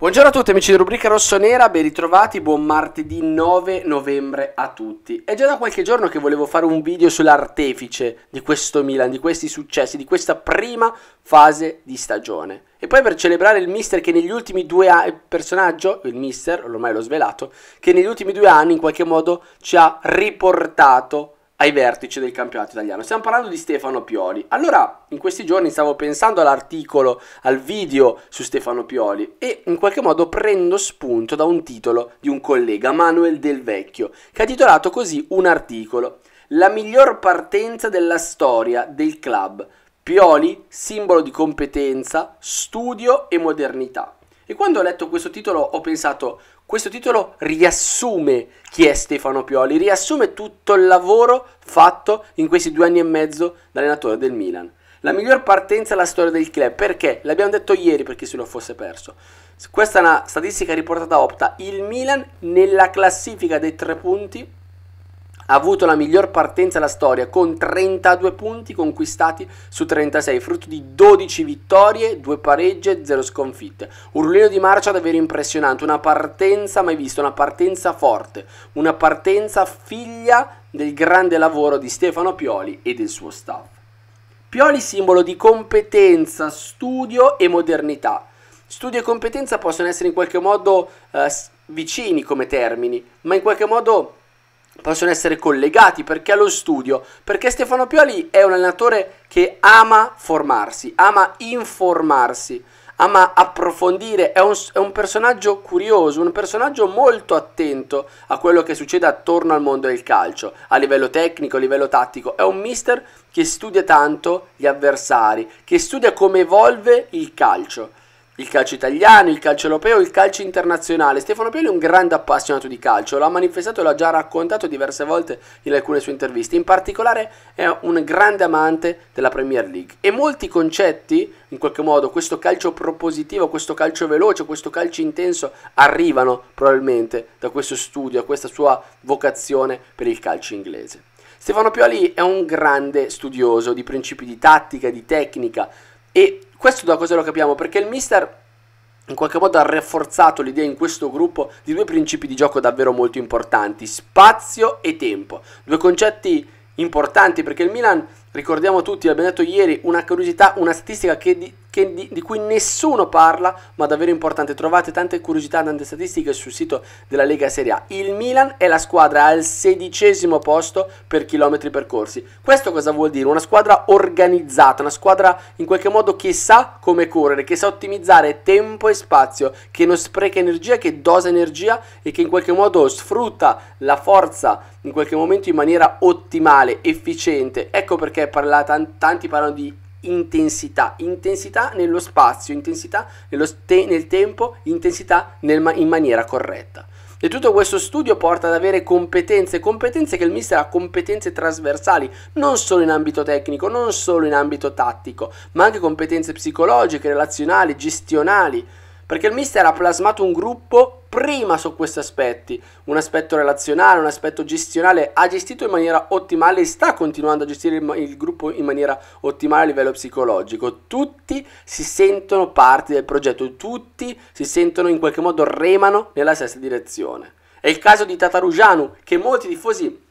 Buongiorno a tutti amici di Rubrica Rossonera, ben ritrovati, buon martedì 9 novembre a tutti. È già da qualche giorno che volevo fare un video sull'artefice di questo Milan, di questi successi, di questa prima fase di stagione. E poi per celebrare il mister che negli ultimi due anni, personaggio, il mister, ormai l'ho svelato, che negli ultimi due anni in qualche modo ci ha riportato ai vertici del campionato italiano. Stiamo parlando di Stefano Pioli. Allora, in questi giorni stavo pensando all'articolo, al video su Stefano Pioli e in qualche modo prendo spunto da un titolo di un collega, Manuel Del Vecchio, che ha titolato così un articolo: La miglior partenza della storia del club. Pioli, simbolo di competenza, studio e modernità. E quando ho letto questo titolo ho pensato questo titolo riassume chi è Stefano Pioli, riassume tutto il lavoro fatto in questi due anni e mezzo da allenatore del Milan. La miglior partenza della storia del club, perché? L'abbiamo detto ieri per chi se lo fosse perso. Questa è una statistica riportata a Opta. Il Milan nella classifica dei tre punti ha avuto la miglior partenza della storia con 32 punti conquistati su 36, frutto di 12 vittorie, 2 pareggi e 0 sconfitte. Un rullino di marcia davvero impressionante, una partenza mai vista, una partenza forte, una partenza figlia del grande lavoro di Stefano Pioli e del suo staff. Pioli simbolo di competenza, studio e modernità. Studio e competenza possono essere in qualche modo eh, vicini come termini, ma in qualche modo possono essere collegati perché allo studio, perché Stefano Pioli è un allenatore che ama formarsi, ama informarsi, ama approfondire, è un, è un, personaggio curioso, un personaggio molto attento a quello che succede attorno al mondo del calcio, a livello tecnico, a livello tattico, è un mister che studia tanto gli avversari, che studia come evolve il calcio il calcio italiano, il calcio europeo, il calcio internazionale. Stefano Pioli è un grande appassionato di calcio, l'ha manifestato e l'ha già raccontato diverse volte in alcune sue interviste. In particolare è un grande amante della Premier League e molti concetti, in qualche modo, questo calcio propositivo, questo calcio veloce, questo calcio intenso arrivano probabilmente da questo studio, da questa sua vocazione per il calcio inglese. Stefano Pioli è un grande studioso di principi di tattica, di tecnica e questo da cosa lo capiamo? Perché il mister in qualche modo ha rafforzato l'idea in questo gruppo di due principi di gioco davvero molto importanti, spazio e tempo, due concetti importanti perché il Milan Ricordiamo tutti, abbiamo detto ieri, una curiosità, una statistica che di, che di, di cui nessuno parla, ma davvero importante. Trovate tante curiosità, tante statistiche sul sito della Lega Serie A. Il Milan è la squadra al sedicesimo posto per chilometri percorsi. Questo cosa vuol dire? Una squadra organizzata, una squadra in qualche modo che sa come correre, che sa ottimizzare tempo e spazio, che non spreca energia, che dosa energia e che in qualche modo sfrutta la forza in qualche momento in maniera ottimale, efficiente. Ecco perché perché parla, tanti parlano di intensità, intensità nello spazio, intensità nello te, nel tempo, intensità nel, in maniera corretta. E tutto questo studio porta ad avere competenze, competenze che il mister ha competenze trasversali, non solo in ambito tecnico, non solo in ambito tattico, ma anche competenze psicologiche, relazionali, gestionali perché il mister ha plasmato un gruppo prima su questi aspetti, un aspetto relazionale, un aspetto gestionale, ha gestito in maniera ottimale e sta continuando a gestire il, il gruppo in maniera ottimale a livello psicologico. Tutti si sentono parte del progetto, tutti si sentono in qualche modo remano nella stessa direzione. È il caso di Tatarujanu che molti tifosi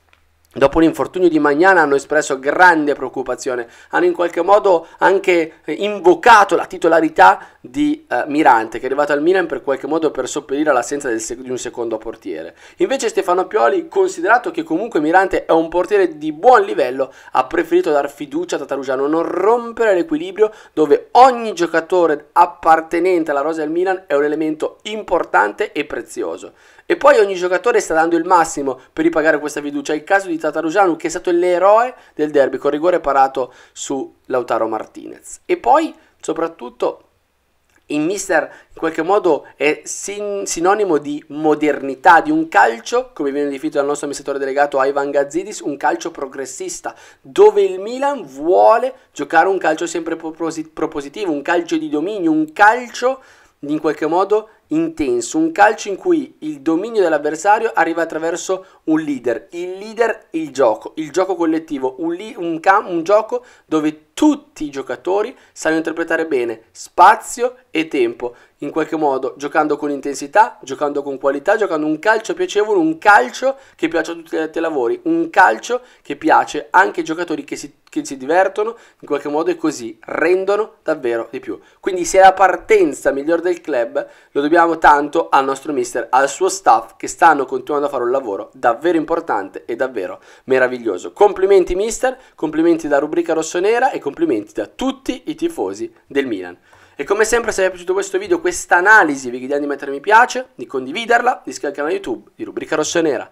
dopo l'infortunio di Magnana hanno espresso grande preoccupazione, hanno in qualche modo anche eh, invocato la titolarità di eh, Mirante che è arrivato al Milan per qualche modo per sopperire all'assenza del, di un secondo portiere. Invece Stefano Pioli, considerato che comunque Mirante è un portiere di buon livello, ha preferito dar fiducia a Tatarugiano, non rompere l'equilibrio dove ogni giocatore appartenente alla rosa del Milan è un elemento importante e prezioso. E poi ogni giocatore sta dando il massimo per ripagare questa fiducia. È il caso di Tatarusanu che è stato l'eroe del derby con rigore parato su Lautaro Martinez. E poi soprattutto il mister in qualche modo è sin- sinonimo di modernità, di un calcio, come viene definito dal nostro amministratore delegato Ivan Gazzidis, un calcio progressista, dove il Milan vuole giocare un calcio sempre propositivo, un calcio di dominio, un calcio in qualche modo intenso, un calcio in cui il dominio dell'avversario arriva attraverso un leader, il leader il gioco, il gioco collettivo, un, li- un, cam- un gioco dove tutti i giocatori sanno interpretare bene spazio e tempo, in qualche modo, giocando con intensità, giocando con qualità, giocando un calcio piacevole, un calcio che piace a tutti gli altri lavori, un calcio che piace anche ai giocatori che si, che si divertono in qualche modo e così rendono davvero di più. Quindi se è la partenza migliore del club lo dobbiamo tanto al nostro mister, al suo staff che stanno continuando a fare un lavoro davvero importante e davvero meraviglioso. Complimenti mister, complimenti da rubrica rossonera e complimenti da tutti i tifosi del Milan. E come sempre se vi è piaciuto questo video, questa analisi, vi chiediamo di mettere mi piace, di condividerla, di iscrivervi al canale YouTube di Rubrica Rossa Nera.